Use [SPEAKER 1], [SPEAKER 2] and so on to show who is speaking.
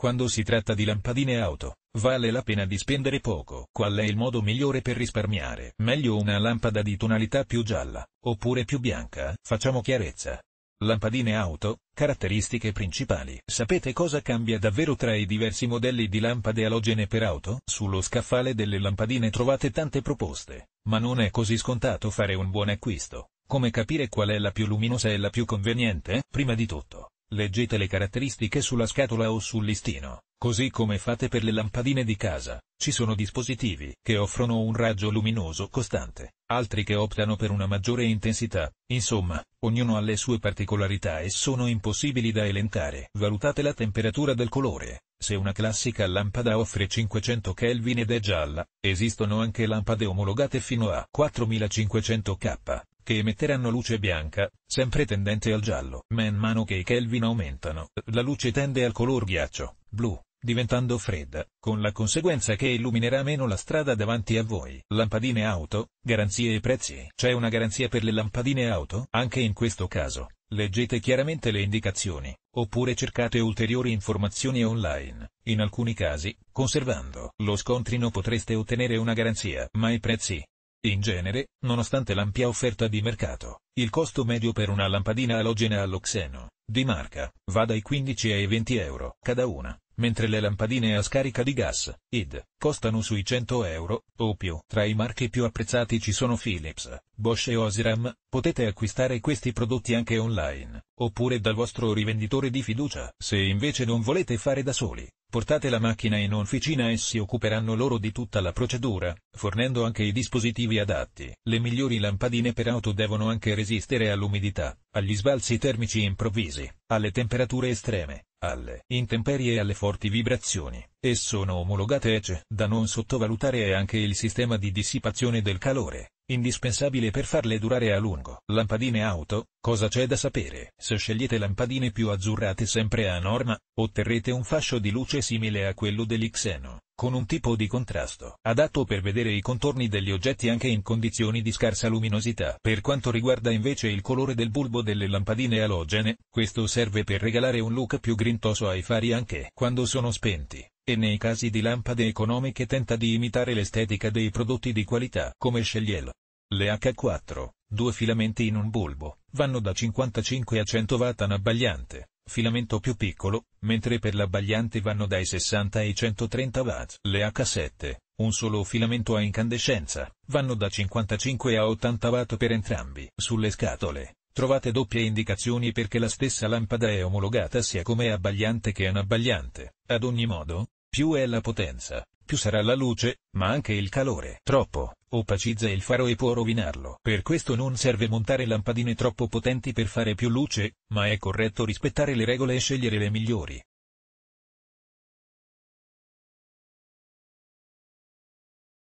[SPEAKER 1] Quando si tratta di lampadine auto, vale la pena di spendere poco. Qual è il modo migliore per risparmiare? Meglio una lampada di tonalità più gialla, oppure più bianca? Facciamo chiarezza. Lampadine auto, caratteristiche principali. Sapete cosa cambia davvero tra i diversi modelli di lampade alogene per auto? Sullo scaffale delle lampadine trovate tante proposte, ma non è così scontato fare un buon acquisto. Come capire qual è la più luminosa e la più conveniente? Prima di tutto, Leggete le caratteristiche sulla scatola o sul listino, così come fate per le lampadine di casa. Ci sono dispositivi che offrono un raggio luminoso costante, altri che optano per una maggiore intensità. Insomma, ognuno ha le sue particolarità e sono impossibili da elencare. Valutate la temperatura del colore. Se una classica lampada offre 500 Kelvin ed è gialla, esistono anche lampade omologate fino a 4500 K che emetteranno luce bianca, sempre tendente al giallo. Man mano che i Kelvin aumentano, la luce tende al color ghiaccio, blu, diventando fredda, con la conseguenza che illuminerà meno la strada davanti a voi. Lampadine auto, garanzie e prezzi. C'è una garanzia per le lampadine auto? Anche in questo caso, leggete chiaramente le indicazioni, oppure cercate ulteriori informazioni online. In alcuni casi, conservando lo scontrino potreste ottenere una garanzia, ma i prezzi in genere, nonostante l'ampia offerta di mercato, il costo medio per una lampadina alogena allo xeno, di marca, va dai 15 ai 20 euro, cada una mentre le lampadine a scarica di gas, id, costano sui 100 euro, o più. Tra i marchi più apprezzati ci sono Philips, Bosch e Osiram, potete acquistare questi prodotti anche online, oppure dal vostro rivenditore di fiducia. Se invece non volete fare da soli, portate la macchina in officina e si occuperanno loro di tutta la procedura, fornendo anche i dispositivi adatti. Le migliori lampadine per auto devono anche resistere all'umidità, agli sbalzi termici improvvisi, alle temperature estreme, alle intemperie e alle forti vibrazioni, e sono omologate ECE. Cioè, da non sottovalutare è anche il sistema di dissipazione del calore, indispensabile per farle durare a lungo. Lampadine auto, cosa c'è da sapere? Se scegliete lampadine più azzurrate sempre a norma, otterrete un fascio di luce simile a quello dell'Ixeno con un tipo di contrasto adatto per vedere i contorni degli oggetti anche in condizioni di scarsa luminosità. Per quanto riguarda invece il colore del bulbo delle lampadine alogene, questo serve per regalare un look più grintoso ai fari anche quando sono spenti, e nei casi di lampade economiche tenta di imitare l'estetica dei prodotti di qualità come Cheliel. Le H4, due filamenti in un bulbo, vanno da 55 a 100 watt abbagliante filamento più piccolo, mentre per l'abbagliante vanno dai 60 ai 130 Watt. Le H7, un solo filamento a incandescenza, vanno da 55 a 80 Watt per entrambi. Sulle scatole, trovate doppie indicazioni perché la stessa lampada è omologata sia come abbagliante che anabbagliante. Ad ogni modo, più è la potenza, più sarà la luce, ma anche il calore. Troppo opacizza il faro e può rovinarlo. Per questo non serve montare lampadine troppo potenti per fare più luce, ma è corretto rispettare le regole e scegliere le migliori.